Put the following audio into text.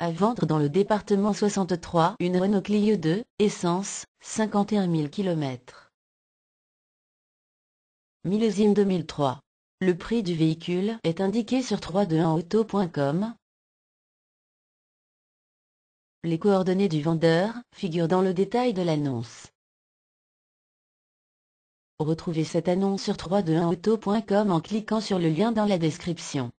à vendre dans le département 63 une Renault Clio 2, essence, 51 000 km. Millésime 2003. Le prix du véhicule est indiqué sur 321auto.com. Les coordonnées du vendeur figurent dans le détail de l'annonce. Retrouvez cette annonce sur 321auto.com en cliquant sur le lien dans la description.